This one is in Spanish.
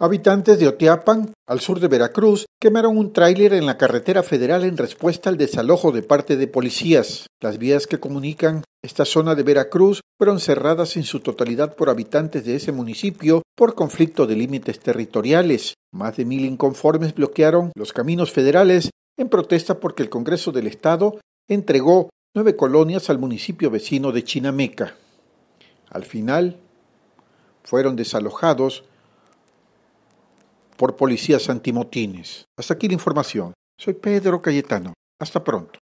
Habitantes de Oteapan, al sur de Veracruz, quemaron un tráiler en la carretera federal en respuesta al desalojo de parte de policías. Las vías que comunican esta zona de Veracruz fueron cerradas en su totalidad por habitantes de ese municipio por conflicto de límites territoriales. Más de mil inconformes bloquearon los caminos federales en protesta porque el Congreso del Estado entregó nueve colonias al municipio vecino de Chinameca. Al final, fueron desalojados por policías antimotines. Hasta aquí la información. Soy Pedro Cayetano. Hasta pronto.